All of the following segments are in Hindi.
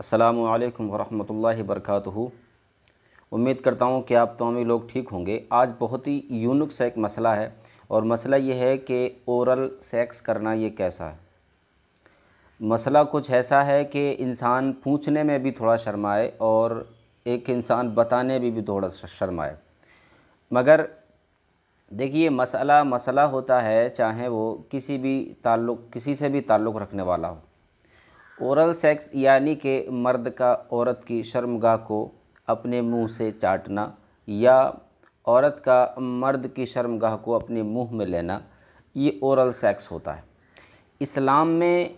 असलकम वरहमल वर्क उम्मीद करता हूँ कि आप तमामी लोग ठीक होंगे आज बहुत ही यूनिक सा एक मसला है और मसला ये है कि ओरल सेक्स करना ये कैसा है मसला कुछ ऐसा है कि इंसान पूछने में भी थोड़ा शर्माए और एक इंसान बताने भी, भी थोड़ा शर्माए मगर देखिए मसला मसला होता है चाहे वो किसी भी ताल्लुक़ किसी से भी ताल्लुक़ रखने वाला हो औरल सेक्स यानी कि मर्द का औरत की शर्मगाह को अपने मुंह से चाटना या औरत का मर्द की शर्मगाह को अपने मुंह में लेना ये औरल सेक्स होता है इस्लाम में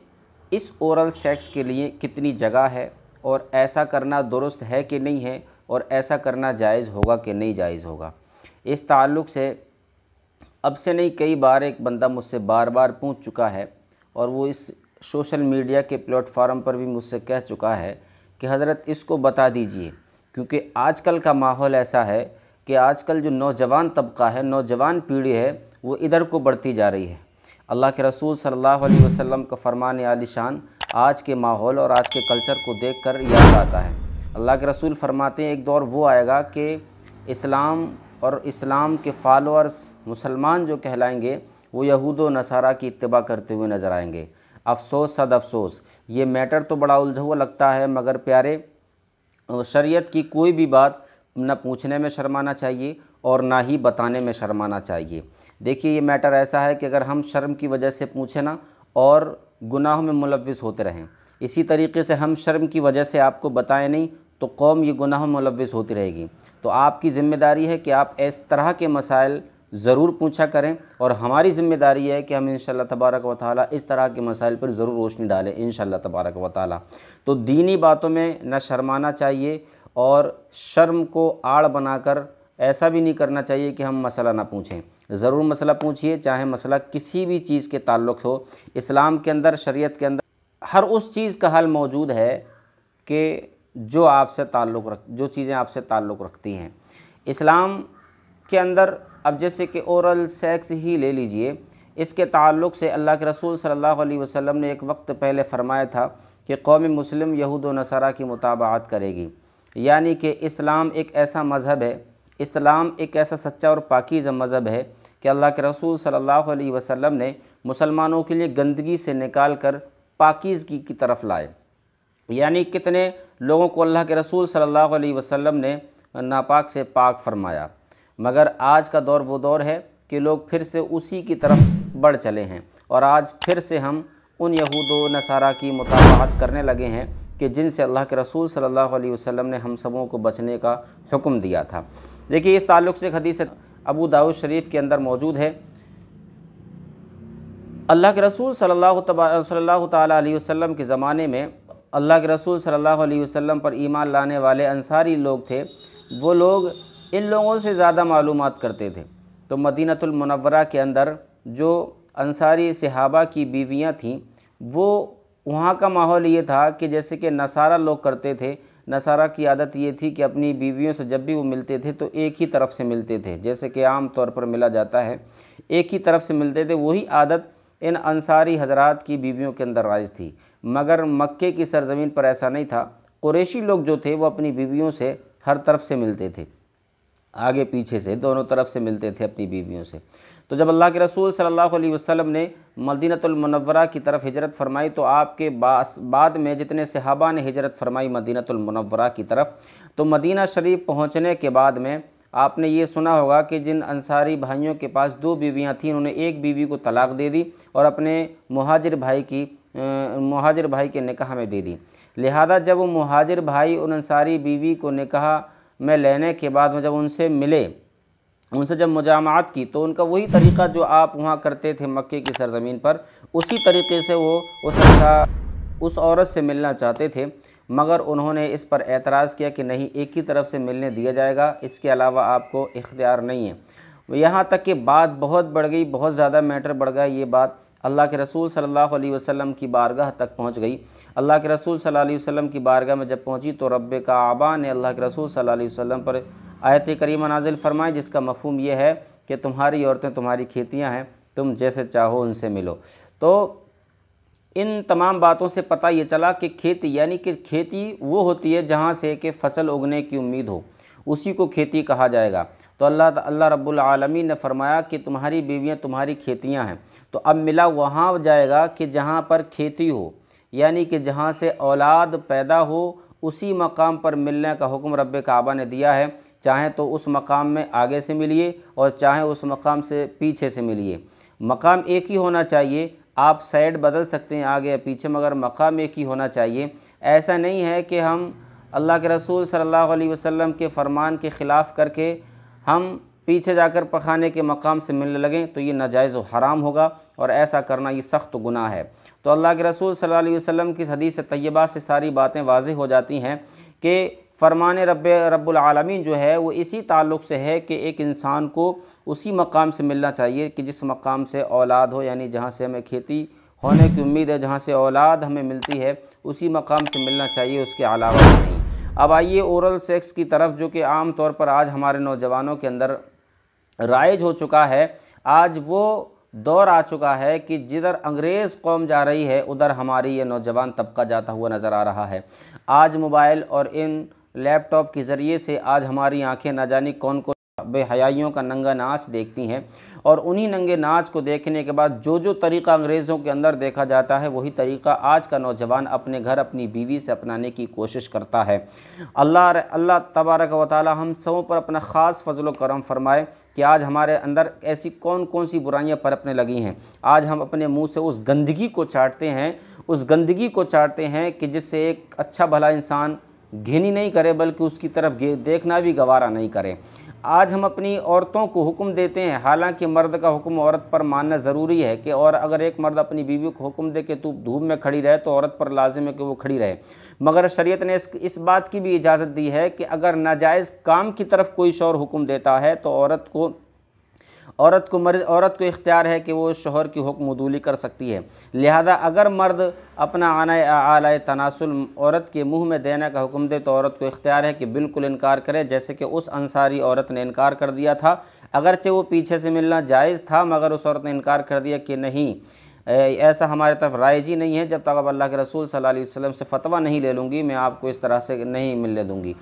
इस औरल सेक्स के लिए कितनी जगह है और ऐसा करना दुरुस्त है कि नहीं है और ऐसा करना जायज़ होगा कि नहीं जायज़ होगा इस ताल्लुक़ से अब से नहीं कई बार एक बंदा मुझसे बार बार पूछ चुका है और वो इस सोशल मीडिया के प्लेटफार्म पर भी मुझसे कह चुका है कि हज़रत इसको बता दीजिए क्योंकि आजकल का माहौल ऐसा है कि आजकल जो नौजवान तबका है नौजवान पीढ़ी है वो इधर को बढ़ती जा रही है अल्लाह के रसूल सल्लल्लाहु अलैहि वसल्लम का फरमान आलिशान आज के माहौल और आज के कल्चर को देखकर याद आता है अल्लाह के रसूल फरमाते हैं एक दौर वो आएगा कि इस्लाम और इस्लाम के फॉलोअर्स मुसलमान जो कहलाएंगे वो यहूद व नसारा की इतबा करते हुए नज़र आएंगे अफसोस सद अफसोस ये मैटर तो बड़ा उलझा हुआ लगता है मगर प्यारे शरीयत की कोई भी बात न पूछने में शर्माना चाहिए और ना ही बताने में शर्माना चाहिए देखिए ये मैटर ऐसा है कि अगर हम शर्म की वजह से पूछें ना और गुनाह में मुलविस होते रहें इसी तरीके से हम शर्म की वजह से आपको बताएं नहीं तो कौम ये गुनाह मुलविस होती रहेगी तो आपकी ज़िम्मेदारी है कि आप इस तरह के मसाइल ज़रूर पूछा करें और हमारी जिम्मेदारी है कि हम इन तबारक व ताली इस तरह के मसाइल पर ज़रूर रोशनी डालें इन तबारक व ताली तो दीनी बातों में न शर्माना चाहिए और शर्म को आड़ बनाकर ऐसा भी नहीं करना चाहिए कि हम मसला ना पूछें ज़रूर मसला पूछिए चाहे मसला किसी भी चीज़ के ताल्लुक हो इस्लाम के अंदर शरीयत के अंदर हर उस चीज़ का हल मौजूद है कि जो आपसे ताल्लुक़ रख जो चीज़ें आपसे ताल्लुक़ रखती हैं इस्लाम के अंदर अब जैसे कि औरल सेक्स ही ले लीजिए इसके ताल्लुक़ से अल्लाह के रसूल सल्लल्लाहु अलैहि वसल्लम ने एक वक्त पहले फ़रमाया था कि कौम मुस्लिम यहूद नसारा की मुताबात करेगी यानी कि इस्लाम एक ऐसा मज़हब है इस्लाम एक ऐसा सच्चा और पाकिज़ मज़हब है कि अल्लाह के रसूल सल्लल्लाहु अलैहि वसल्लम ने मुसलमानों के लिए गंदगी से निकाल कर पाकिज़गी की तरफ लाए यानी कितने लोगों को अल्लाह के रसूल सल्लल्लाहु अलैहि वसल्लम ने नापाक से पाक फरमाया मगर आज का दौर वो दौर है कि लोग फिर से उसी की तरफ बढ़ चले हैं और आज फिर से हम उन यहूद नसारा की मुताबात करने लगे हैं कि जिनसे अल्लाह के रसूल सल्लल्लाहु अलैहि वसल्लम ने हम सबों को बचने का हुक्म दिया था देखिए इस ताल्लुक़ से हदीस अबू दाऊद शरीफ के अंदर मौजूद है अल्लाह के रसूल सल्लल्लाहु सल्लल्लाहु अलैहि वसल्लम के ज़माने में अल्लाह के रसूल सल्लल्लाहु अलैहि वसल्लम पर ईमान लाने वाले अंसारी लोग थे वो लोग इन लोगों से ज़्यादा मालूम करते थे तो मदीनतुलमनवरा के अंदर जो अंसारी सिहाबा की बीवियाँ थीं वो वहाँ का माहौल ये था कि जैसे कि नसारा लोग करते थे नसारा की आदत ये थी कि अपनी बीवियों से जब भी वो मिलते थे तो एक ही तरफ से मिलते थे जैसे कि आम तौर पर मिला जाता है एक ही तरफ से मिलते थे वही आदत इन अंसारी हजरात की बीवियों के अंदर राइज थी मगर मक्के की सरजमीन पर ऐसा नहीं था क्रेशी लोग जो थे वो अपनी बीवियों से हर तरफ से मिलते थे आगे पीछे से दोनों तरफ से मिलते थे अपनी बीवियों से तो जब अल्लाह के रसूल सल्लल्लाहु अलैहि वसल्लम ने मदीनतमनवरा की तरफ हिजरत फरमाई तो आपके बाद में जितने सहाबा ने हिजरत फरमाई मदीनतुलमनवरा की तरफ तो मदीना शरीफ पहुँचने के बाद में आपने ये सुना होगा कि जिन अंसारी भाइयों के पास दो बीवियाँ थीं उन्होंने एक बीवी को तलाक दे दी और अपने महाजिर भाई की महाजिर भाई के निकाह में दे दी लिहाजा जब वो महाजिर भाई उन अंसारी बीवी को निकाह में लेने के बाद में जब उनसे मिले उनसे जब मुजामात की तो उनका वही तरीक़ा जो आप वहाँ करते थे मक्के की सरज़मीन पर उसी तरीके से वो उस अच्छा, उस औरत से मिलना चाहते थे मगर उन्होंने इस पर एतराज़ किया कि नहीं एक ही तरफ से मिलने दिया जाएगा इसके अलावा आपको इख्तियार नहीं है यहाँ तक कि बात बहुत बढ़ गई बहुत ज़्यादा मैटर बढ़ गया ये बात अल्लाह के रसूल सल्लल्लाहु अलैहि वसल्लम की बारगाह तक पहुंच गई अल्लाह के रसूल सल्लल्लाहु अलैहि वसल्लम की बारगाह में जब पहुंची तो रब का आबा ने अल्लाह के रसूल सल्लल्लाहु अलैहि वसल्लम पर आयत करीमा नाजिल फरमाई जिसका मफहम यह है कि तुम्हारी औरतें तुम्हारी खेतियाँ हैं तुम जैसे चाहो उनसे मिलो तो इन तमाम बातों से पता ये चला कि खेती यानी कि खेती वो होती है जहाँ से कि फ़सल उगने की उम्मीद हो उसी को खेती कहा जाएगा तो अल्लाह अल्लाह रब्बुल ने फरमाया कि तुम्हारी बीवियाँ तुम्हारी खेतियाँ हैं तो अब मिला वहाँ जाएगा कि जहाँ पर खेती हो यानी कि जहाँ से औलाद पैदा हो उसी मकाम पर मिलने का हुक्म रब काबा ने दिया है चाहे तो उस मकाम में आगे से मिलिए और चाहे उस मकाम से पीछे से मिलिए मकाम एक ही होना चाहिए आप साइड बदल सकते हैं आगे या पीछे मगर मकाम एक ही होना चाहिए ऐसा नहीं है कि हम अल्लाह के रसूल सल्लल्लाहु अलैहि वसल्लम के फरमान के ख़िलाफ़ करके हम पीछे जाकर पखाने के मकाम से मिलने लगें तो ये नाजायज़ हराम होगा और ऐसा करना ये सख्त गुनाह है तो अल्लाह के रसूल सल्लल्लाहु अलैहि वसल्लम की हदीस तय्यबा से सारी बातें वाज हो जाती हैं कि फरमान रब रबालमीन जो है वो इसी ताल्लुक़ से है कि एक इंसान को उसी मकाम से मिलना चाहिए कि जिस मकाम से औलाद हो यानी जहाँ से हमें खेती होने की उम्मीद है जहाँ से औलाद हमें मिलती है उसी मकाम से मिलना चाहिए उसके अलावा नहीं अब आइए ओरल सेक्स की तरफ जो कि आम तौर पर आज हमारे नौजवानों के अंदर राइज हो चुका है आज वो दौर आ चुका है कि जिधर अंग्रेज़ कौम जा रही है उधर हमारी ये नौजवान तबका जाता हुआ नज़र आ रहा है आज मोबाइल और इन लैपटॉप के ज़रिए से आज हमारी आंखें ना जानी कौन कौन बेहयाइयों का नंगा नाच देखती हैं और उन्हीं नंगे नाच को देखने के बाद जो जो तरीका अंग्रेज़ों के अंदर देखा जाता है वही तरीका आज का नौजवान अपने घर अपनी बीवी से अपनाने की कोशिश करता है अल्लाह अल्लाह तबारक व हम सबों पर अपना ख़ास फजल करम फरमाए कि आज हमारे अंदर ऐसी कौन कौन सी बुराइयाँ परपने लगी हैं आज हम अपने मुँह से उस गंदगी को चाटते हैं उस गंदगी को चाटते हैं कि जिससे एक अच्छा भला इंसान घिनी नहीं करे बल्कि उसकी तरफ देखना भी गवारा नहीं करें आज हम अपनी औरतों को हुक्म देते हैं हालांकि मर्द का हुक्म औरत पर मानना ज़रूरी है कि और अगर एक मर्द अपनी बीवी को हुक्म दे कि तू धूप में खड़ी रहे तो औरत पर लाजिम है कि वो खड़ी रहे मगर शरीयत ने इस, इस बात की भी इजाज़त दी है कि अगर नाजायज़ काम की तरफ कोई शोर हुक्म देता है तो औरत को औरत को मर्ज औरत को इख्तियार है कि वो शोहर की हुक्म उदूली कर सकती है लिहाजा अगर मर्द अपना आना आलाए तनासुल औरत के मुंह में देने का हुक्म दे तो औरत को इख्तियार है कि बिल्कुल इनकार करे जैसे कि उस अंसारी औरत ने इनकार कर दिया था अगरचे वो पीछे से मिलना जायज़ था मगर उस औरत ने इनकार कर दिया कि नहीं ऐसा हमारे तरफ राइज ही नहीं है जब तक अब अल्लाह के रसूल सल्लल्लाहु अलैहि वसल्लम से फतवा नहीं ले लूँगी मैं आपको इस तरह से नहीं मिलने दूँगी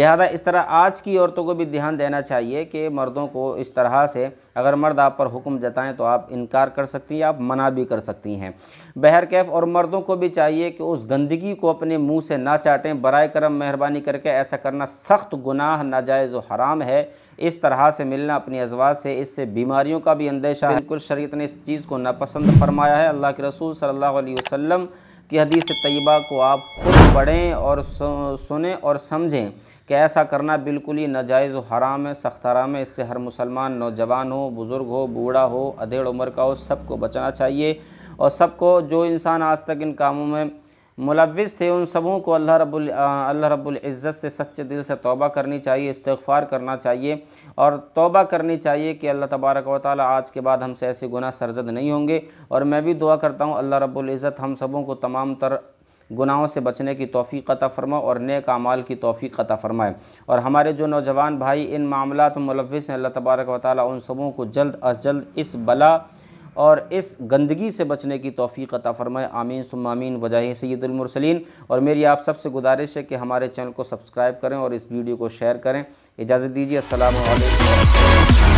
लिहाजा इस तरह आज की औरतों को भी ध्यान देना चाहिए कि मर्दों को इस तरह से अगर मर्द आप पर हुक्म जताएँ तो आप इनकार कर सकती हैं आप मना भी कर सकती हैं बहर कैफ और मर्दों को भी चाहिए कि उस गंदगी को अपने मुँह से ना चाटें बर करम मेहरबानी करके ऐसा करना सख्त गुनाह नाजायज़ हराम है इस तरह से मिलना अपनी अजवाज से इससे बीमारियों का भी अंदेशा बिल्कुल शरीत ने इस चीज़ को नापसंद फरमाया फरमाया है अल्लाह के रसूल सल्लल्लाहु अलैहि वसल्लम कि हदीस तयबा को आप खुद पढ़ें और सुने और समझें कि ऐसा करना बिल्कुल ही नाजायज़ हराम है सख्त हराम है इससे हर मुसलमान नौजवान हो बुज़ुर्ग हो बूढ़ा हो अधेड़ उम्र का हो सबको बचना चाहिए और सबको जो इंसान आज तक इन कामों में मुलविस थे उन सबों को अल्लाह रब्बुल अल्लाह रब्बुल इज़्ज़त से सच्चे दिल से तौबा करनी चाहिए इस्तगफ़ार करना चाहिए और तौबा करनी चाहिए कि अल्लाह तबारक व ताली आज के बाद हमसे ऐसे गुनाह सरजद नहीं होंगे और मैं भी दुआ करता हूँ अल्लाह रब्बुल इज़्ज़त हम सबों को तमाम तर गुनाहों से बचने की तोफ़ी अता फरमाए और नेक अमाल की तोफ़ी अता फ़रमाए और हमारे जो नौजवान भाई इन मामला मुलविस हैं अल्लाह तबारक व ताली उन सबों को जल्द अज जल्द इस बला और इस गंदगी से बचने की तोफ़ी अता फ़रमाए आमीन सुमामीन वजह सैदुलमरसलिन और मेरी आप सबसे गुजारिश है कि हमारे चैनल को सब्सक्राइब करें और इस वीडियो को शेयर करें इजाज़त दीजिए असल